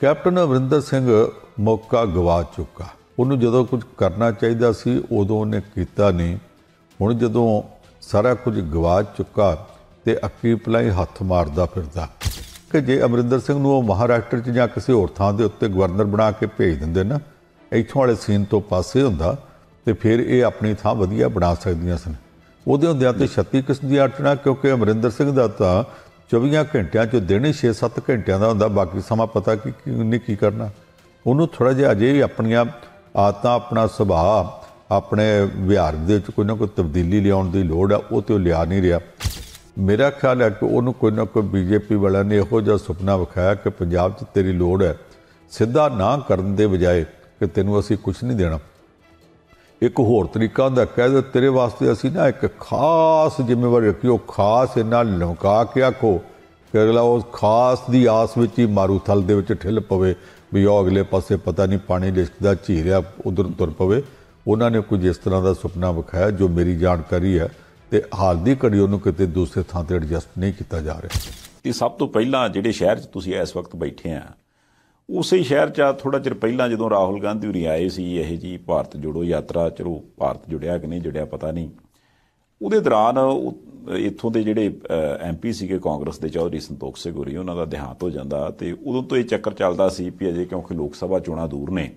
captain ਅਵਰਿੰਦਰ Singh ਮੌਕਾ ਗਵਾ ਚੁੱਕਾ ਉਹਨੂੰ ਜਦੋਂ ਕੁਝ ਕਰਨਾ ਚਾਹੀਦਾ ਸੀ ਉਦੋਂ ਉਹਨੇ ਕੀਤਾ ਨਹੀਂ ਹੁਣ ਜਦੋਂ ਸਾਰਾ ਕੁਝ ਗਵਾ ਚੁੱਕਾ ਤੇ ਅੱਕੀ ਪਲਾਈ ਹੱਥ ਮਾਰਦਾ ਫਿਰਦਾ ਕਿ ਜੇ ਅਮਰਿੰਦਰ ਸਿੰਘ ਨੂੰ ਉਹ ਮਹਾਰਾਸ਼ਟਰ 'ਚ ਜਾਂ ਕਿਸੇ ਹੋਰ ਥਾਂ ਦੇ ਉੱਤੇ ਗਵਰਨਰ ਬਣਾ ਕੇ ਭੇਜ ਦਿੰਦੇ ਨਾ ਇੱਥੋਂ ਵਾਲੇ ਸੀਨ ਤੋਂ ਪਾਸੇ ਹੁੰਦਾ ਤੇ ਫਿਰ ਇਹ ਆਪਣੀ ਥਾਂ ਵਧੀਆ ਬਣਾ ਸਕਦੀਆਂ ਸਨ ਉਹਦੇ ਹੁੰਦਿਆਂ ਤੇ 36 ਕਿਸਮ ਦੀ ਅੜਚਣਾ ਕਿਉਂਕਿ ਅਮਰਿੰਦਰ ਸਿੰਘ ਦਾ ਤਾਂ 24 ਘੰਟਿਆਂ ਚੋਂ ਦਿਨ ਹੀ 6-7 ਘੰਟਿਆਂ ਦਾ ਹੁੰਦਾ ਬਾਕੀ ਸਮਾਂ ਪਤਾ ਕਿ ਕਿੰਨੇ ਕੀ ਕਰਨਾ ਉਹਨੂੰ ਥੋੜਾ ਜਿਹਾ ਅਜੇ ਵੀ ਆਪਣੀਆਂ ਆਦਤਾਂ ਆਪਣਾ ਸੁਭਾਅ ਆਪਣੇ ਵਿਹਾਰ ਦੇ ਵਿੱਚ ਕੋਈ ਨਾ ਕੋਈ ਤਬਦੀਲੀ ਲਿਆਉਣ ਦੀ ਲੋੜ ਆ ਉਹ ਤੇ ਉਹ ਲਿਆ ਨਹੀਂ ਰਿਹਾ ਮੇਰਾ ਖਿਆਲ ਹੈ ਕਿ ਉਹਨੂੰ ਕੋਈ ਨਾ ਕੋਈ ਬੀਜੇਪੀ ਵਾਲਾ ਨੇ ਇਹੋ ਜਿਹਾ ਸੁਪਨਾ ਵਿਖਾਇਆ ਕਿ ਪੰਜਾਬ 'ਚ ਤੇਰੀ ਲੋੜ ਹੈ ਸਿੱਧਾ ਨਾ ਕਰਨ ਦੇ ਬਜਾਏ ਕਿ ਤੈਨੂੰ ਅਸੀਂ ਕੁਝ ਨਹੀਂ ਦੇਣਾ ਇੱਕ ਹੋਰ ਤਰੀਕਾ ਹੁੰਦਾ ਕਹਿ ਦੇ ਤੇਰੇ ਵਾਸਤੇ ਅਸੀਂ ਨਾ ਇੱਕ ਖਾਸ ਜ਼ਿੰਮੇਵਾਰੀ ਰੱਖੀ ਉਹ ਖਾਸ ਇਹਨਾਂ ਲੁਕਾ ਕੇ ਆਖੋ ਕਿ ਅਗਲਾ ਉਸ ਖਾਸ ਦੀ ਆਸ ਵਿੱਚ ਹੀ ਮਾਰੂ ਥਲ ਦੇ ਵਿੱਚ ਠਿੱਲ ਪਵੇ ਵੀ ਉਹ ਅਗਲੇ ਪਾਸੇ ਪਤਾ ਨਹੀਂ ਪਾਣੀ ਲਿਸ਼ਕਦਾ ਝੀਰਿਆ ਉਧਰ ਤੁਰ ਪਵੇ ਉਹਨਾਂ ਨੇ ਕੁਝ ਇਸ ਤਰ੍ਹਾਂ ਦਾ ਸੁਪਨਾ ਵਿਖਾਇਆ ਜੋ ਮੇਰੀ ਜਾਣਕਾਰੀ ਹੈ ਤੇ ਹਾਲ ਦੀ ਘੜੀ ਉਹਨੂੰ ਕਿਤੇ ਦੂਸਰੇ ਥਾਂ ਤੇ ਐਡਜਸਟ ਨਹੀਂ ਕੀਤਾ ਜਾ ਰਿਹਾ ਤੇ ਸਭ ਤੋਂ ਪਹਿਲਾਂ ਜਿਹੜੇ ਸ਼ਹਿਰ 'ਚ ਤੁਸੀਂ ਇਸ ਵਕਤ ਬੈਠੇ ਆ ਉਸੇ ਸ਼ਹਿਰ 'ਚ ਥੋੜਾ ਚਿਰ ਪਹਿਲਾਂ ਜਦੋਂ ਰਾਹੁਲ ਗਾਂਧੀ ਹੁਰੀ ਆਏ ਸੀ ਇਹ ਜੀ ਭਾਰਤ ਜੋੜੋ ਯਾਤਰਾ ਚਲੋ ਭਾਰਤ ਜੁੜਿਆ ਕਿ ਨਹੀਂ ਜੁੜਿਆ ਪਤਾ ਨਹੀਂ ਉਹਦੇ ਦੌਰਾਨ ਇੱਥੋਂ ਦੇ ਜਿਹੜੇ ਐਮਪੀ ਸੀਗੇ ਕਾਂਗਰਸ ਦੇ ਚੌਧਰੀ ਸੰਤੋਖ ਸਿੰਘ ਹੋਰੀ ਉਹਨਾਂ ਦਾ ਦਿਹਾਂਤ ਹੋ ਜਾਂਦਾ ਤੇ ਉਦੋਂ ਤੋਂ ਇਹ ਚੱਕਰ ਚੱਲਦਾ ਸੀ ਕਿ ਅਜੇ ਕਿਉਂਕਿ ਲੋਕ ਸਭਾ ਚੋਣਾਂ ਦੂਰ ਨੇ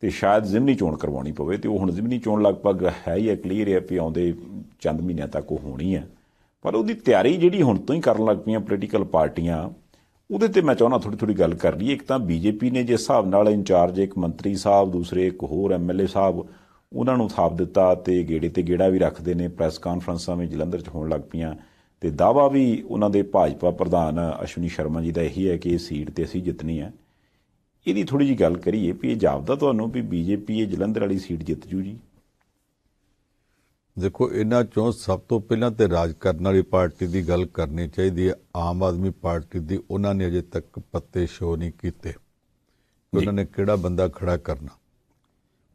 ਤੇ ਸ਼ਾਇਦ ਜ਼ਿਮਨੀ ਚੋਣ ਕਰਵਾਉਣੀ ਪਵੇ ਤੇ ਉਹ ਹੁਣ ਜ਼ਿਮਨੀ ਚੋਣ ਲਗਭਗ ਹੈ ਹੀ ਕਲੀਅਰ ਹੈ ਵੀ ਆਉਂਦੇ ਚੰਦ ਮਹੀਨਿਆਂ ਤੱਕ ਉਹ ਹੋਣੀ ਹੈ ਪਰ ਉਹਦੀ ਤਿਆਰੀ ਜਿਹੜੀ ਹੁਣ ਤੋਂ ਹੀ ਕਰਨ ਲੱਗ ਪਈਆਂ ਪੋਲੀਟੀਕਲ ਪਾਰਟੀਆਂ ਉਹਦੇ ਤੇ ਮੈਂ ਚਾਹਣਾ ਥੋੜੀ ਥੋੜੀ ਗੱਲ ਕਰ ਲਈਏ ਇੱਕ ਤਾਂ ਬੀਜੇਪੀ ਨੇ ਜਿਸ ਹਿਸਾਬ ਨਾਲ ਇੰਚਾਰਜ ਇੱਕ ਮੰਤਰੀ ਸਾਹਿਬ ਦੂਸਰੇ ਇੱਕ ਹੋਰ ਐਮਐਲਏ ਸਾਹਿਬ ਉਹਨਾਂ ਨੂੰ ਥਾਪ ਦਿੱਤਾ ਤੇ ਗੇੜੇ ਤੇ ਗੇੜਾ ਵੀ ਰੱਖਦੇ ਨੇ ਪ੍ਰੈਸ ਕਾਨਫਰੰਸਾਂ ਵਿੱਚ ਜਲੰਧਰ 'ਚ ਹੋਣ ਲੱਗ ਪਈਆਂ ਤੇ ਦਾਵਾ ਵੀ ਉਹਨਾਂ ਦੇ ਭਾਜਪਾ ਪ੍ਰਧਾਨ ਅਸ਼ਵਨੀ ਸ਼ਰਮਾ ਜੀ ਦਾ ਇਹੀ ਹੈ ਕਿ ਇਹ ਸੀਟ ਤੇ ਅਸੀਂ ਜਿੱਤਣੀ ਹੈ ਇਹਦੀ ਥੋੜੀ ਜੀ ਗੱਲ ਕਰੀਏ ਵੀ ਇਹ ਜਾਪਦਾ ਤੁਹਾਨੂੰ ਵੀ ਬੀਜੇਪੀ ਇਹ ਜਲੰਧਰ ਵਾਲੀ ਸੀਟ ਜਿੱਤ ਜੂ ਜੀ ਦੇਖੋ ਇਹਨਾਂ ਚੋਂ ਸਭ ਤੋਂ ਪਹਿਲਾਂ ਤੇ ਰਾਜ ਕਰਨ ਵਾਲੀ ਪਾਰਟੀ ਦੀ ਗੱਲ ਕਰਨੀ ਚਾਹੀਦੀ ਹੈ ਆਮ ਆਦਮੀ ਪਾਰਟੀ ਦੀ ਉਹਨਾਂ ਨੇ ਅਜੇ ਤੱਕ ਪੱਤੇ ਸ਼ੋ ਨਹੀਂ ਕੀਤੇ ਉਹਨਾਂ ਨੇ ਕਿਹੜਾ ਬੰਦਾ ਖੜਾ ਕਰਨਾ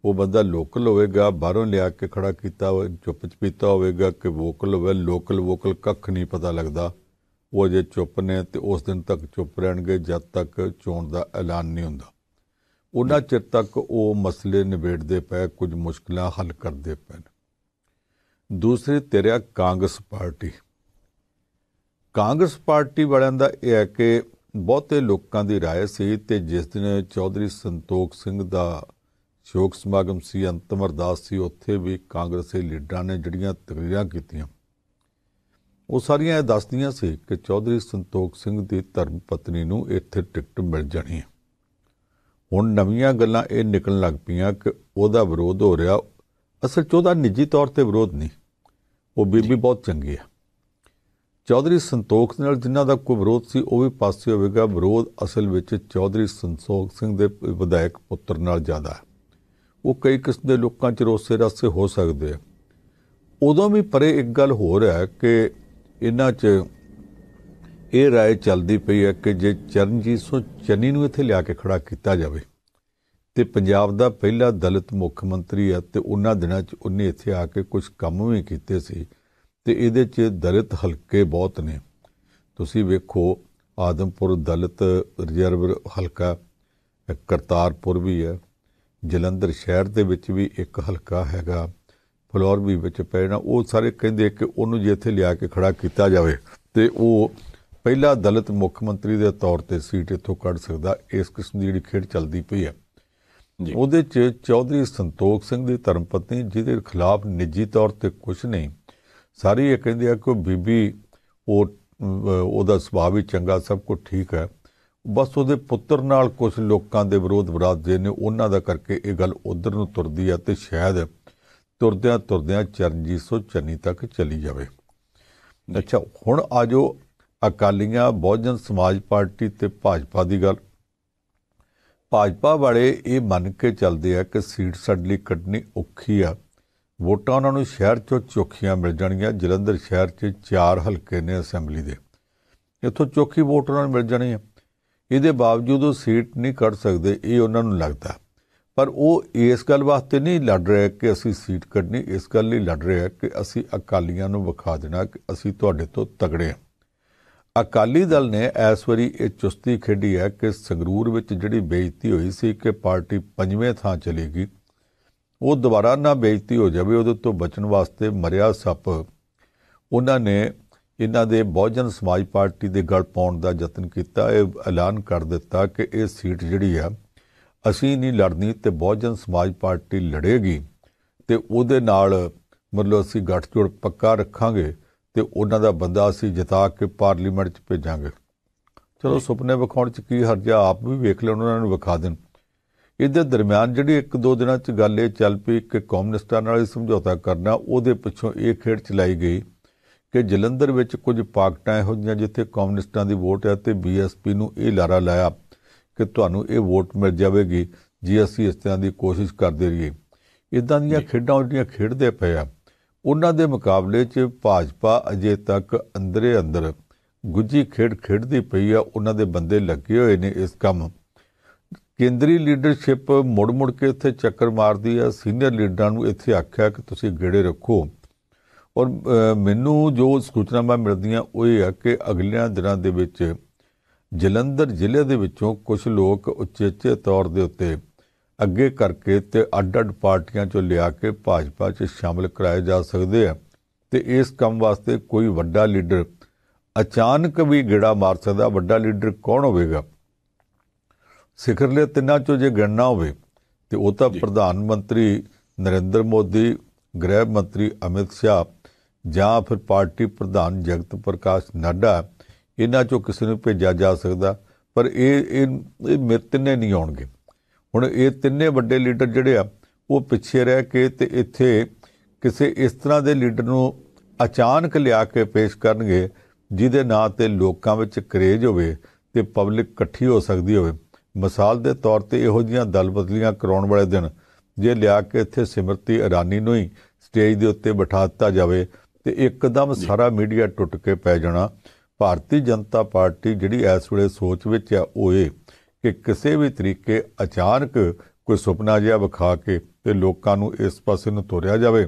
ਉਹ ਬੰਦਾ ਲੋਕਲ ਹੋਵੇਗਾ ਬਾਹਰੋਂ ਲਿਆ ਕੇ ਖੜਾ ਕੀਤਾ ਚੁੱਪ ਚਪੀਤਾ ਹੋਵੇਗਾ ਕਿ ਵੋਕਲ ਹੋਵੇ ਲੋਕਲ ਵੋਕਲ ਕੱਖ ਨਹੀਂ ਪਤਾ ਲੱਗਦਾ ਉਹ ਜੇ ਚੁੱਪ ਨੇ ਤੇ ਉਸ ਦਿਨ ਤੱਕ ਚੁੱਪ ਰਹਿਣਗੇ ਜਦ ਤੱਕ ਚੋਣ ਦਾ ਐਲਾਨ ਨਹੀਂ ਹੁੰਦਾ ਉਹਨਾਂ ਚਿਰ ਤੱਕ ਉਹ ਮਸਲੇ ਨਿਬੇੜਦੇ ਪਏ ਕੁਝ ਮੁਸ਼ਕਲਾਂ ਹੱਲ ਕਰਦੇ ਪਏ ਦੂਸਰੀ ਤੇਰਾ ਕਾਂਗਰਸ ਪਾਰਟੀ ਕਾਂਗਰਸ ਪਾਰਟੀ ਵਾਲਿਆਂ ਦਾ ਇਹ ਹੈ ਕਿ ਬਹੁਤੇ ਲੋਕਾਂ ਦੀ رائے ਸੀ ਤੇ ਜਿਸ ਦਿਨ ਚੌਧਰੀ ਸੰਤੋਖ ਸਿੰਘ ਦਾ ਸ਼ੋਕ ਸਮਾਗਮ ਸੀ ਅੰਤਮ ਅਰਦਾਸ ਸੀ ਉੱਥੇ ਵੀ ਕਾਂਗਰਸੀ ਲੀਡਰਾਂ ਨੇ ਜਿਹੜੀਆਂ ਤਕਰੀਰਾਂ ਕੀਤੀਆਂ ਉਹ ਸਾਰੀਆਂ ਇਹ ਦੱਸਦੀਆਂ ਸੀ ਕਿ ਚੌਧਰੀ ਸੰਤੋਖ ਸਿੰਘ ਦੀ ਧਰਮ ਪਤਨੀ ਨੂੰ ਇੱਥੇ ਟਿਕਟ ਮਿਲ ਜਾਣੀ ਹੈ ਹੁਣ ਨਵੀਆਂ ਗੱਲਾਂ ਇਹ ਨਿਕਲਣ ਲੱਗ ਪਈਆਂ ਕਿ ਉਹਦਾ ਵਿਰੋਧ ਹੋ ਰਿਹਾ ਅਸਲ 'ਚ ਉਹਦਾ ਨਿੱਜੀ ਤੌਰ ਤੇ ਵਿਰੋਧ ਨਹੀਂ ਉਹ ਬੀਬੀ ਬਹੁਤ ਚੰਗੀ ਹੈ ਚੌਧਰੀ ਸੰਤੋਖ ਨਾਲ ਜਿਨ੍ਹਾਂ ਦਾ ਕੋਈ ਵਿਰੋਧ ਸੀ ਉਹ ਵੀ ਪਾਸੇ ਹੋਵੇਗਾ ਵਿਰੋਧ ਅਸਲ ਵਿੱਚ ਚੌਧਰੀ ਸੰਤੋਖ ਸਿੰਘ ਦੇ ਵਿਧਾਇਕ ਪੁੱਤਰ ਨਾਲ ਜ਼ਿਆਦਾ ਹੈ ਉਹ ਕਈ ਕਿਸਮ ਦੇ ਲੋਕਾਂ 'ਚ ਰੋਸੇ ਰਸੇ ਹੋ ਸਕਦੇ ਆ ਉਦੋਂ ਵੀ ਪਰੇ ਇੱਕ ਗੱਲ ਹੋਰ ਹੈ ਕਿ ਇਹਨਾਂ 'ਚ ਇਹ رائے ਚੱਲਦੀ ਪਈ ਹੈ ਕਿ ਜੇ ਚਰਨਜੀਤ ਸਿੰਘ ਚੰਨੀ ਨੂੰ ਇੱਥੇ ਲਿਆ ਕੇ ਖੜਾ ਕੀਤਾ ਜਾਵੇ ਤੇ ਪੰਜਾਬ ਦਾ ਪਹਿਲਾ ਦਲਿਤ ਮੁੱਖ ਮੰਤਰੀ ਹੈ ਤੇ ਉਹਨਾਂ ਦਿਨਾਂ 'ਚ ਉਹਨੇ ਇੱਥੇ ਆ ਕੇ ਕੁਝ ਕੰਮ ਵੀ ਕੀਤੇ ਸੀ ਤੇ ਇਹਦੇ 'ਚ ਦਲਿਤ ਹਲਕੇ ਬਹੁਤ ਨੇ ਤੁਸੀਂ ਵੇਖੋ ਆਦਮਪੁਰ ਦਲਿਤ ਰਿਜ਼ਰਵ ਹਲਕਾ ਕਰਤਾਰਪੁਰ ਵੀ ਹੈ ਜਲੰਧਰ ਸ਼ਹਿਰ ਦੇ ਵਿੱਚ ਵੀ ਇੱਕ ਹਲਕਾ ਹੈਗਾ ਫਲੋਰ ਵੀ ਵਿੱਚ ਪੈਣਾ ਉਹ ਸਾਰੇ ਕਹਿੰਦੇ ਕਿ ਉਹਨੂੰ ਜੇ ਇੱਥੇ ਲਿਆ ਕੇ ਖੜਾ ਕੀਤਾ ਜਾਵੇ ਤੇ ਉਹ ਪਹਿਲਾ ਦਲਿਤ ਮੁੱਖ ਮੰਤਰੀ ਦੇ ਤੌਰ ਤੇ ਸੀਟ ਇੱਥੋਂ ਕੱਢ ਸਕਦਾ ਇਸ ਕਿਸਮ ਦੀ ਜਿਹੜੀ ਖੇਡ ਚੱਲਦੀ ਪਈ ਹੈ ਉਹਦੇ 'ਚ ਚੌਧਰੀ ਸੰਤੋਖ ਸਿੰਘ ਦੀ ਧਰਮ ਪਤਨੀ ਜਿਹਦੇ ਖਿਲਾਫ ਨਿੱਜੀ ਤੌਰ ਤੇ ਕੁਝ ਨਹੀਂ ਸਾਰੀ ਇਹ ਕਹਿੰਦੇ ਆ ਕਿ ਬੀਬੀ ਉਹ ਉਹਦਾ ਸੁਭਾਅ ਵੀ ਚੰਗਾ ਸਭ ਕੁਝ ਠੀਕ ਹੈ ਬਸ ਉਹਦੇ ਪੁੱਤਰ ਨਾਲ ਕੁਝ ਲੋਕਾਂ ਦੇ ਵਿਰੋਧ ਦੇ ਨੇ ਉਹਨਾਂ ਦਾ ਕਰਕੇ ਇਹ ਗੱਲ ਉਧਰ ਨੂੰ ਤੁਰਦੀ ਆ ਤੇ ਸ਼ਾਇਦ ਤੁਰਦਿਆਂ ਤੁਰਦਿਆਂ ਚਰਨਜੀਤ ਸੋ ਚੰਨੀ ਤੱਕ ਚਲੀ ਜਾਵੇ ਅੱਛਾ ਹੁਣ ਆਜੋ ਅਕਾਲੀਆਂ ਬਹੁਜਨ ਸਮਾਜ ਪਾਰਟੀ ਤੇ ਭਾਜਪਾ ਦੀ ਗੱਲ ਭਾਜਪਾ ਵਾਲੇ ਇਹ ਮੰਨ ਕੇ ਚੱਲਦੇ ਆ ਕਿ ਸੀਟ ਸਾਡੇ ਲਈ ਕੱਢਣੀ ਔਖੀ ਆ ਵੋਟਾਂ ਉਹਨਾਂ ਨੂੰ ਸ਼ਹਿਰ ਚੋਂ ਚੋਖੀਆਂ ਮਿਲ ਜਾਣਗੀਆਂ ਜਲੰਧਰ ਸ਼ਹਿਰ 'ਚ ਚਾਰ ਹਲਕੇ ਨੇ ਅਸੈਂਬਲੀ ਦੇ ਇੱਥੋਂ ਚੋਖੀ ਵੋਟਰਾਂ ਉਹਨਾਂ ਨੂੰ ਮਿਲ ਜਾਣੀ ਆ ਇਹਦੇ ਬਾਵਜੂਦ ਉਹ ਸੀਟ ਨਹੀਂ ਕੱਢ ਸਕਦੇ ਇਹ ਉਹਨਾਂ ਨੂੰ ਲੱਗਦਾ ਪਰ ਉਹ ਇਸ ਗੱਲ ਵਾਸਤੇ ਨਹੀਂ ਲੜ ਰਹੇ ਕਿ ਅਸੀਂ ਸੀਟ ਕੱਢਣੀ ਇਸ ਗੱਲ ਲਈ ਲੜ ਰਿਹਾ ਕਿ ਅਸੀਂ ਅਕਾਲੀਆਂ ਨੂੰ ਵਿਖਾ ਦੇਣਾ ਕਿ ਅਸੀਂ ਤੁਹਾਡੇ ਤੋਂ ਤਗੜੇ ਆ ਅਕਾਲੀ ਦਲ ਨੇ ਇਸ ਵਾਰੀ ਇਹ ਚੁਸਤੀ ਖੇਡੀ ਹੈ ਕਿ ਸੰਗਰੂਰ ਵਿੱਚ ਜਿਹੜੀ ਬੇਇੱਜ਼ਤੀ ਹੋਈ ਸੀ ਕਿ ਪਾਰਟੀ ਪੰਜਵੇਂ ਥਾਂ ਚਲੀ ਗਈ ਉਹ ਦੁਬਾਰਾ ਨਾ ਬੇਇੱਜ਼ਤੀ ਹੋ ਜਾਵੇ ਉਹਦੇ ਤੋਂ ਬਚਣ ਵਾਸਤੇ ਮਰਿਆ ਸੱਪ ਉਹਨਾਂ ਨੇ ਇਹਨਾਂ ਦੇ ਬਹੁਜਨ ਸਮਾਜ ਪਾਰਟੀ ਦੇ ਗੜ ਪਾਉਣ ਦਾ ਯਤਨ ਕੀਤਾ ਇਹ ਐਲਾਨ ਕਰ ਦਿੱਤਾ ਕਿ ਇਹ ਸੀਟ ਜਿਹੜੀ ਆ ਅਸੀਂ ਨਹੀਂ ਲੜਨੀ ਤੇ ਬਹੁਜਨ ਸਮਾਜ ਪਾਰਟੀ ਲੜੇਗੀ ਤੇ ਉਹਦੇ ਨਾਲ ਮਤਲਬ ਅਸੀਂ ਗੱਠਜੋੜ ਪੱਕਾ ਰੱਖਾਂਗੇ ਤੇ ਉਹਨਾਂ ਦਾ ਬੰਦਾ ਅਸੀਂ ਜਿਤਾ ਕੇ ਪਾਰਲੀਮੈਂਟ 'ਚ ਭੇਜਾਂਗੇ ਚਲੋ ਸੁਪਨੇ ਵਿਖਾਉਣ 'ਚ ਕੀ ਹਰਜਾ ਆਪ ਵੀ ਵੇਖ ਲੈਣ ਉਹਨਾਂ ਨੂੰ ਵਿਖਾ ਦੇਣ ਇਹਦੇ ਦਰਮਿਆਨ ਜਿਹੜੀ ਇੱਕ ਦੋ ਦਿਨਾਂ 'ਚ ਗੱਲ ਇਹ ਚੱਲ ਪਈ ਕਿ ਕਮਿਊਨਿਸਟਾਂ ਨਾਲ ਸਮਝੌਤਾ ਕਰਨਾ ਉਹਦੇ ਪਿੱਛੋਂ ਇਹ ਖੇਡ ਚਲਾਈ ਗਈ ਕਿ ਜਲੰਧਰ ਵਿੱਚ ਕੁਝ ਪਾਕਟਾਂ ਇਹੋ ਜਿਹੀਆਂ ਜਿੱਥੇ ਕਮਿਊਨਿਸਟਾਂ ਦੀ ਵੋਟ ਹੈ ਤੇ ਬੀਐਸਪੀ ਨੂੰ ਇਹ ਲਾਰਾ ਲਾਇਆ ਕਿ ਤੁਹਾਨੂੰ ਇਹ ਵੋਟ ਮਿਲ ਜਾਵੇਗੀ ਜੀ ਅਸੀਂ ਇਸ ਤਰ੍ਹਾਂ ਦੀ ਕੋਸ਼ਿਸ਼ ਕਰਦੇ ਰਹੀਏ ਇਦਾਂ ਦੀਆਂ ਖੇਡਾਂ ਜਿਹੜੀਆਂ ਖੇਡਦੇ ਪਏ ਆ ਉਹਨਾਂ ਦੇ ਮੁਕਾਬਲੇ 'ਚ ਭਾਜਪਾ ਅਜੇ ਤੱਕ ਅੰਦਰੇ ਅੰਦਰ ਗੁੱਜੀ ਖੇਡ ਖੇਡਦੀ ਪਈ ਆ ਉਹਨਾਂ ਦੇ ਬੰਦੇ ਲੱਗੇ ਹੋਏ ਨੇ ਇਸ ਕੰਮ ਕੇਂਦਰੀ ਲੀਡਰਸ਼ਿਪ ਮੁੜ ਮੁੜ ਕੇ ਇੱਥੇ ਚੱਕਰ ਮਾਰਦੀ ਆ ਸੀਨੀਅਰ ਲੀਡਰਾਂ ਨੂੰ ਇੱਥੇ ਆਖਿਆ ਕਿ ਤੁਸੀਂ ਗੇੜੇ ਰੱਖੋ ਔਰ ਮੈਨੂੰ ਜੋ ਸੂਚਨਾਵਾਂ ਮਿਲਦੀਆਂ ਉਹ ਇਹ ਆ ਕਿ ਅਗਲਿਆਂ ਦਿਨਾਂ ਦੇ ਵਿੱਚ ਜਲੰਧਰ ਜ਼ਿਲ੍ਹੇ ਦੇ ਵਿੱਚੋਂ ਕੁਝ ਲੋਕ ਉੱਚੇ ਉੱਚੇ ਤੌਰ ਦੇ ਉੱਤੇ ਅੱਗੇ ਕਰਕੇ ਤੇ ਅੱਡ-ਅੱਡ ਪਾਰਟੀਆਂ ਚੋਂ ਲਿਆ ਕੇ ਭਾਜਪਾ 'ਚ ਸ਼ਾਮਲ ਕਰਾਏ ਜਾ ਸਕਦੇ ਆ ਤੇ ਇਸ ਕੰਮ ਵਾਸਤੇ ਕੋਈ ਵੱਡਾ ਲੀਡਰ ਅਚਾਨਕ ਵੀ ਗਿੜਾ ਮਾਰ ਸਕਦਾ ਵੱਡਾ ਲੀਡਰ ਕੌਣ ਹੋਵੇਗਾ ਸਿਖਰਲੇ ਤਿੰਨਾਂ ਚੋਂ ਜੇ ਗਣਨਾ ਹੋਵੇ ਤੇ ਉਹ ਤਾਂ ਪ੍ਰਧਾਨ ਮੰਤਰੀ ਨਰਿੰਦਰ ਮੋਦੀ ਗ੍ਰਹਿ ਮੰਤਰੀ ਅਮਿਤ ਸ਼ਾਹ ਜਾਂ ਫਿਰ ਪਾਰਟੀ ਪ੍ਰਧਾਨ ਜਗਤ ਪ੍ਰਕਾਸ਼ ਨੱਡਾ ਇਹਨਾਂ ਚੋਂ ਕਿਸੇ ਨੂੰ ਭੇਜਿਆ ਜਾ ਸਕਦਾ ਪਰ ਇਹ ਇਹ ਮਿਰਤ ਨੇ ਨਹੀਂ ਆਉਣਗੇ ਹੁਣ ਇਹ ਤਿੰਨੇ ਵੱਡੇ ਲੀਡਰ ਜਿਹੜੇ ਆ ਉਹ ਪਿੱਛੇ ਰਹਿ ਕੇ ਤੇ ਇੱਥੇ ਕਿਸੇ ਇਸ ਤਰ੍ਹਾਂ ਦੇ ਲੀਡਰ ਨੂੰ ਅਚਾਨਕ ਲਿਆ ਕੇ ਪੇਸ਼ ਕਰਨਗੇ ਜਿਹਦੇ ਨਾਂ ਤੇ ਲੋਕਾਂ ਵਿੱਚ ਕਰੇਜ ਹੋਵੇ ਤੇ ਪਬਲਿਕ ਇਕੱਠੀ ਹੋ ਸਕਦੀ ਹੋਵੇ ਮਿਸਾਲ ਦੇ ਤੌਰ ਤੇ ਇਹੋ ਜੀਆਂ ਦਲਬਦਲੀਆਂ ਕਰਾਉਣ ਵਾਲੇ ਦਿਨ ਜੇ ਲਿਆ ਕੇ ਇੱਥੇ ਸਿਮਰਤੀ ਇਰਾਨੀ ਨੂੰ ਹੀ ਸਟੇਜ ਦੇ ਉੱਤੇ ਬਿਠਾ ਦਿੱਤਾ ਜਾਵੇ ਤੇ ਇੱਕਦਮ ਸਾਰਾ ਮੀਡੀਆ ਟੁੱਟ ਕੇ ਪੈ ਜਾਣਾ ਭਾਰਤੀ ਜਨਤਾ ਪਾਰਟੀ ਜਿਹੜੀ ਇਸ ਵੇਲੇ ਸੋਚ ਵਿੱਚ ਆ ਉਹ ਏ ਕਿ ਕਿਸੇ ਵੀ ਤਰੀਕੇ ਅਚਾਨਕ ਕੋਈ ਸੁਪਨਾ ਜਿਹਾ ਵਿਖਾ ਕੇ ਤੇ ਲੋਕਾਂ ਨੂੰ ਇਸ ਪਾਸੇ ਨੂੰ ਤੋਰਿਆ ਜਾਵੇ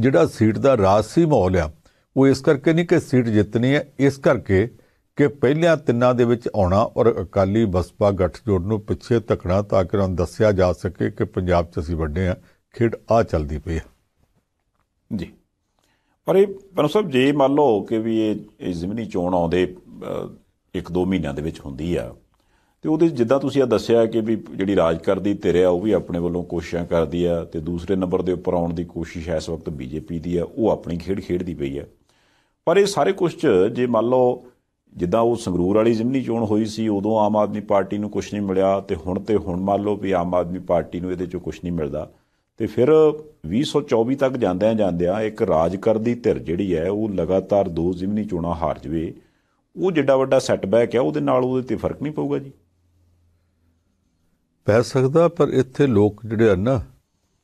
ਜਿਹੜਾ ਸੀਟ ਦਾ ਰਾਜਸੀ ਮਾਹੌਲ ਆ ਉਹ ਇਸ ਕਰਕੇ ਨਹੀਂ ਕਿ ਸੀਟ ਜਿੱਤਣੀ ਹੈ ਇਸ ਕਰਕੇ ਕਿ ਪਹਿਲਿਆਂ ਤਿੰਨਾਂ ਦੇ ਵਿੱਚ ਆਉਣਾ ਔਰ ਅਕਾਲੀ ਬਸਪਾ ਗੱਠਜੋੜ ਨੂੰ ਪਿੱਛੇ ਧੱਕਣਾ ਤਾਂ ਕਿ ਉਹਨਾਂ ਦੱਸਿਆ ਜਾ ਸਕੇ ਕਿ ਪੰਜਾਬ 'ਚ ਅਸੀਂ ਵੱਡੇ ਆ ਖੇਡ ਆ ਚੱਲਦੀ ਪਈ ਹੈ ਜੀ ਪਰ ਇਹ ਪਰ ਸਭ ਜੇ ਮੰਨ ਲਓ ਕਿ ਵੀ ਇਹ ਜ਼ਿਮਨੀ ਚੋਣ ਆਉਂਦੇ 1-2 ਮਹੀਨਿਆਂ ਦੇ ਵਿੱਚ ਹੁੰਦੀ ਆ ਤੇ ਉਹਦੇ ਜਿੱਦਾਂ ਤੁਸੀਂ ਆ ਦੱਸਿਆ ਕਿ ਵੀ ਜਿਹੜੀ ਰਾਜ ਕਰਦੀ ਧਿਰ ਆ ਉਹ ਵੀ ਆਪਣੇ ਵੱਲੋਂ ਕੋਸ਼ਿਸ਼ਾਂ ਕਰਦੀ ਆ ਤੇ ਦੂਸਰੇ ਨੰਬਰ ਦੇ ਉੱਪਰ ਆਉਣ ਦੀ ਕੋਸ਼ਿਸ਼ ਇਸ ਵਕਤ ਬੀਜੇਪੀ ਦੀ ਆ ਉਹ ਆਪਣੀ ਖੇਡ ਖੇਡਦੀ ਪਈ ਆ ਪਰ ਇਹ ਸਾਰੇ ਕੁਝ ਜੇ ਮੰਨ ਲਓ ਜਿੱਦਾਂ ਉਹ ਸੰਗਰੂਰ ਵਾਲੀ ਜ਼ਿਮਨੀ ਚੋਣ ਹੋਈ ਸੀ ਉਦੋਂ ਆਮ ਆਦਮੀ ਪਾਰਟੀ ਨੂੰ ਕੁਝ ਨਹੀਂ ਮਿਲਿਆ ਤੇ ਹੁਣ ਤੇ ਹੁਣ ਮੰਨ ਲਓ ਵੀ ਆਮ ਆਦਮੀ ਪਾਰਟੀ ਨੂੰ ਇਹਦੇ ਚੋਂ ਕੁਝ ਨਹੀਂ ਮਿਲਦਾ ਤੇ ਫਿਰ 2024 ਤੱਕ ਜਾਂਦਿਆਂ ਜਾਂਦਿਆਂ ਇੱਕ ਰਾਜ ਕਰਦੀ ਧਿਰ ਜਿਹੜੀ ਹੈ ਉਹ ਲਗਾਤਾਰ ਦੋ ਜ਼ਿਮਨੀ ਚੋਣਾਂ ਹਾਰ ਜਵੇ ਉਹ ਜਿੱਡਾ ਵੱਡਾ ਸੈਟਬੈਕ ਹੈ ਉਹਦੇ ਨਾਲ ਉਹਦੇ ਤੇ ਫਰਕ ਨਹੀਂ ਪਊਗਾ ਜੀ ਪੈ ਸਕਦਾ ਪਰ ਇੱਥੇ ਲੋਕ ਜਿਹੜੇ ਆ ਨਾ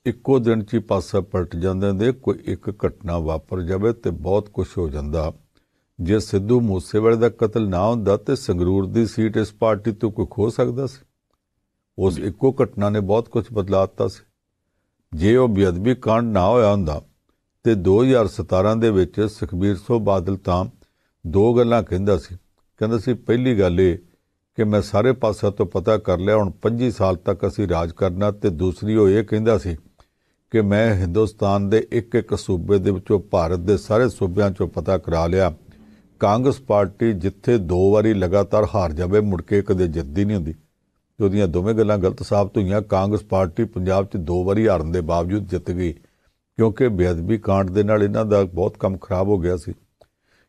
ਇੱਕੋ ਦਿਨ 'ਚ ਹੀ ਪਾਸਾ ਪਲਟ ਜਾਂਦੇ ਨੇ ਕੋਈ ਇੱਕ ਘਟਨਾ ਵਾਪਰ ਜਾਵੇ ਤੇ ਬਹੁਤ ਕੁਝ ਹੋ ਜਾਂਦਾ ਜੇ ਸਿੱਧੂ ਮੂਸੇਵਾਲੇ ਦਾ ਕਤਲ ਨਾ ਹੁੰਦਾ ਤੇ ਸੰਗਰੂਰ ਦੀ ਸੀਟ ਇਸ ਪਾਰਟੀ ਤੋਂ ਕੋਈ ਖੋ ਸਕਦਾ ਸੀ ਉਸ ਇੱਕੋ ਘਟਨਾ ਨੇ ਬਹੁਤ ਕੁਝ ਬਦਲਾਤਾ ਸੀ ਜੇ ਉਹ ਬੇਅਦਬੀ ਕਾਂਡ ਨਾ ਹੋਇਆ ਹੁੰਦਾ ਤੇ 2017 ਦੇ ਵਿੱਚ ਸੁਖਬੀਰ ਸੋ ਬਾਦਲ ਤਾਂ ਦੋ ਗੱਲਾਂ ਕਹਿੰਦਾ ਸੀ ਕਹਿੰਦਾ ਸੀ ਪਹਿਲੀ ਗੱਲ ਇਹ ਕਿ ਮੈਂ ਸਾਰੇ ਪਾਸੇ ਤੋਂ ਪਤਾ ਕਰ ਲਿਆ ਹੁਣ 25 ਸਾਲ ਤੱਕ ਅਸੀਂ ਰਾਜ ਕਰਨਾ ਤੇ ਦੂਸਰੀ ਉਹ ਇਹ ਕਹਿੰਦਾ ਸੀ ਕਿ ਮੈਂ ਹਿੰਦੁਸਤਾਨ ਦੇ ਇੱਕ ਇੱਕ ਸੂਬੇ ਦੇ ਵਿੱਚੋਂ ਭਾਰਤ ਦੇ ਸਾਰੇ ਸੂਬਿਆਂ ਚੋਂ ਪਤਾ ਕਰਾ ਲਿਆ ਕਾਂਗਰਸ ਪਾਰਟੀ ਜਿੱਥੇ ਦੋ ਵਾਰੀ ਲਗਾਤਾਰ ਹਾਰ ਜਾਵੇ ਮੁੜ ਕੇ ਕਦੇ ਜਿੱਤਦੀ ਨਹੀਂ ਹੁੰਦੀ ਉਹਦੀਆਂ ਦੋਵੇਂ ਗੱਲਾਂ ਗਲਤ ਸਾਬਤ ਹੋਈਆਂ ਕਾਂਗਰਸ ਪਾਰਟੀ ਪੰਜਾਬ 'ਚ ਦੋ ਵਾਰੀ ਹਾਰਨ ਦੇ ਬਾਵਜੂਦ ਜਿੱਤ ਗਈ ਕਿਉਂਕਿ ਬੇਅਦਬੀ ਕਾਂਡ ਦੇ ਨਾਲ ਇਹਨਾਂ ਦਾ ਬਹੁਤ ਕੰਮ ਖਰਾਬ ਹੋ ਗਿਆ ਸੀ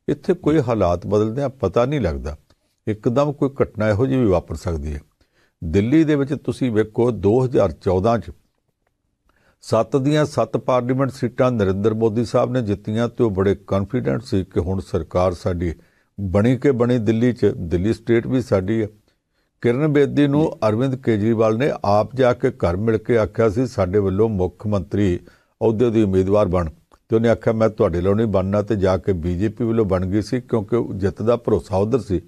ਇੱਥੇ ਕੋਈ ਹਾਲਾਤ ਬਦਲਦੇ ਆ ਪਤਾ ਨਹੀਂ ਲੱਗਦਾ ਇੱਕਦਮ ਕੋਈ ਘਟਨਾ ਇਹੋ ਜਿਹੀ ਵੀ ਵਾਪਰ ਸਕਦੀ ਹੈ ਦਿੱਲੀ ਦੇ ਵਿੱਚ ਤੁਸੀਂ ਵੇਖੋ 2014 ਚ ਸੱਤ ਦੀਆਂ ਸੱਤ ਪਾਰਲੀਮੈਂਟ ਸੀਟਾਂ ਨਰਿੰਦਰ ਮੋਦੀ ਸਾਹਿਬ ਨੇ ਜਿੱਤੀਆਂ ਤੇ ਉਹ ਬੜੇ ਕੰਫੀਡੈਂਟ ਸੀ ਕਿ ਹੁਣ ਸਰਕਾਰ ਸਾਡੀ ਬਣੀ ਕੇ ਬਣੀ ਦਿੱਲੀ 'ਚ ਦਿੱਲੀ ਸਟੇਟ ਵੀ ਸਾਡੀ ਹੈ ਕਿਰਨ ਬੇਦੀ ਨੂੰ ਅਰਵਿੰਦ ਕੇਜਰੀਵਾਲ ਨੇ ਆਪ ਜਾ ਕੇ ਘਰ ਮਿਲ ਕੇ ਆਖਿਆ ਸੀ ਸਾਡੇ ਵੱਲੋਂ ਮੁੱਖ ਮੰਤਰੀ ਅਹੁਦੇ ਦੀ ਉਮੀਦਵਾਰ ਬਣ ਤੇ ਉਹਨੇ ਆਖਿਆ ਮੈਂ ਤੁਹਾਡੇ ਲਈ ਨਹੀਂ ਬਣਨਾ ਤੇ ਜਾ ਕੇ ਬੀਜੇਪੀ ਵੱਲੋਂ ਬਣ ਗਈ ਸੀ ਕਿਉਂਕਿ ਜਿੱਤ ਦਾ ਭਰੋਸਾ ਉਧਰ ਸੀ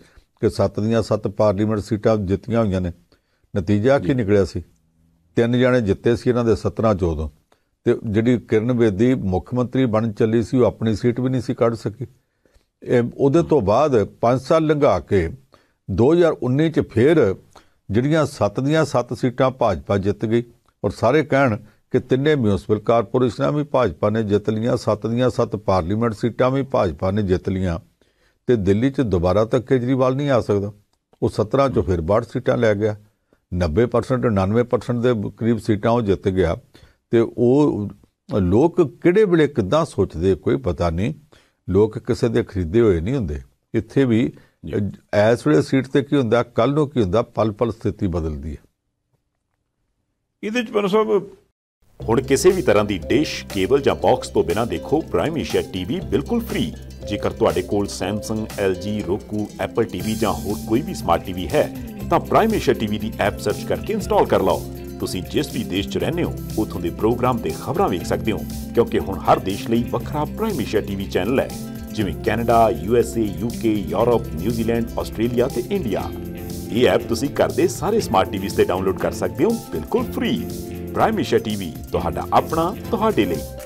ਕਿ ਸੱਤ ਦੀਆਂ ਸੱਤ ਪਾਰਲੀਮੈਂਟ ਸੀਟਾਂ ਜਿੱਤੀਆਂ ਹੋਈਆਂ ਨੇ ਨਤੀਜਾ ਕੀ ਨਿਕਲਿਆ ਸੀ ਤਿੰਨ ਜਣੇ ਜਿੱਤੇ ਸੀ ਇਹਨਾਂ ਦੇ 17 14 ਤੇ ਜਿਹੜੀ ਕਿਰਨ ਬੇਦੀ ਮੁੱਖ ਮੰਤਰੀ ਬਣ ਚੱਲੀ ਸੀ ਉਹ ਆਪਣੀ ਸੀਟ ਵੀ ਨਹੀਂ ਸੀ ਕੱਢ ਸਕੀ ਉਹਦੇ ਤੋਂ ਬਾਅਦ 5 ਸਾਲ ਲੰਘਾ ਕੇ 2019 ਚ ਫੇਰ ਜਿਹੜੀਆਂ 7 ਦੀਆਂ 7 ਸੀਟਾਂ ਭਾਜਪਾ ਜਿੱਤ ਗਈ ਔਰ ਸਾਰੇ ਕਹਿਣ ਕਿ ਤਿੰਨੇ ਮਿਊਨਿਸਪਲ ਕਾਰਪੋਰੇਸ਼ਨਾਂ ਵੀ ਭਾਜਪਾ ਨੇ ਜਿੱਤ ਲੀਆਂ 7 ਦੀਆਂ 7 ਪਾਰਲੀਮੈਂਟ ਸੀਟਾਂ ਵੀ ਭਾਜਪਾ ਨੇ ਜਿੱਤ ਲੀਆਂ ਤੇ ਦਿੱਲੀ 'ਚ ਦੁਬਾਰਾ ਤੱਕ ਕੇਜਰੀਵਾਲ ਨਹੀਂ ਆ ਸਕਦਾ ਉਹ 17 'ਚੋਂ ਫਿਰ 62 ਸੀਟਾਂ ਲੈ ਗਿਆ 90% 99% ਦੇ ਕਰੀਬ ਸੀਟਾਂ ਉਹ ਜਿੱਤ ਗਿਆ ਤੇ ਉਹ ਲੋਕ ਕਿਹੜੇ ਵੇਲੇ ਕਿਦਾਂ ਸੋਚਦੇ ਕੋਈ ਪਤਾ ਨਹੀਂ ਲੋਕ ਕਿਸੇ ਦੇ ਖਰੀਦੇ ਹੋਏ ਨਹੀਂ ਹੁੰਦੇ ਇੱਥੇ ਵੀ ਐਸ ਵੇਲੇ ਸੀਟ ਤੇ ਕੀ ਹੁੰਦਾ ਕੱਲ ਨੂੰ ਕੀ ਹੁੰਦਾ ਪਲ ਪਲ ਸਥਿਤੀ ਬਦਲਦੀ ਹੈ ਇਹਦੇ ਚ ਪਰ ਸਾਹਿਬ ਹੁਣ ਕਿਸੇ ਵੀ ਤਰ੍ਹਾਂ ਦੀ ਡਿਸ਼ ਕੇਬਲ ਜਾਂ ਬਾਕਸ ਤੋਂ ਬਿਨਾਂ ਦੇਖੋ ਪ੍ਰਾਈਮ ਏਸ਼ੀਆ ਟੀਵੀ ਬਿਲਕੁਲ ਫ੍ਰੀ ਜੇਕਰ ਤੁਹਾਡੇ ਕੋਲ Samsung, LG, Roku, Apple TV ਜਾਂ ਹੋਰ ਕੋਈ ਵੀ smart TV ਹੈ ਤਾਂ Prime Asia TV ਦੀ ਐਪ ਸਰਚ ਕਰਕੇ ਇੰਸਟਾਲ ਕਰ ਲਓ ਤੁਸੀਂ ਜਿਸ ਵੀ ਦੇਸ਼ 'ਚ ਰਹਿੰਦੇ ਹੋ ਉਥੋਂ ਦੇ ਪ੍ਰੋਗਰਾਮ ਤੇ ਖਬਰਾਂ ਵੇਖ ਸਕਦੇ ਹੋ ਕਿਉਂਕਿ ਹੁਣ ਹਰ ਦੇਸ਼ ਲਈ ਵੱਖਰਾ Prime Asia TV ਚੈਨਲ ਹੈ ਜਿਵੇਂ Canada, USA UK Europe, New Zealand, Australia ਤੇ ਇੰਡੀਆ ਇਹ ਐਪ ਤੁਸੀਂ ਘਰ ਦੇ ਸਾਰੇ smart TVs ਤੇ ਡਾਊਨਲੋਡ ਕਰ ਸਕਦੇ ਹੋ ਬਿਲਕੁਲ ਫ੍ਰੀ Prime Asia TV ਤੁਹਾਡਾ ਆਪਣਾ ਤੁਹਾਡੇ ਲਈ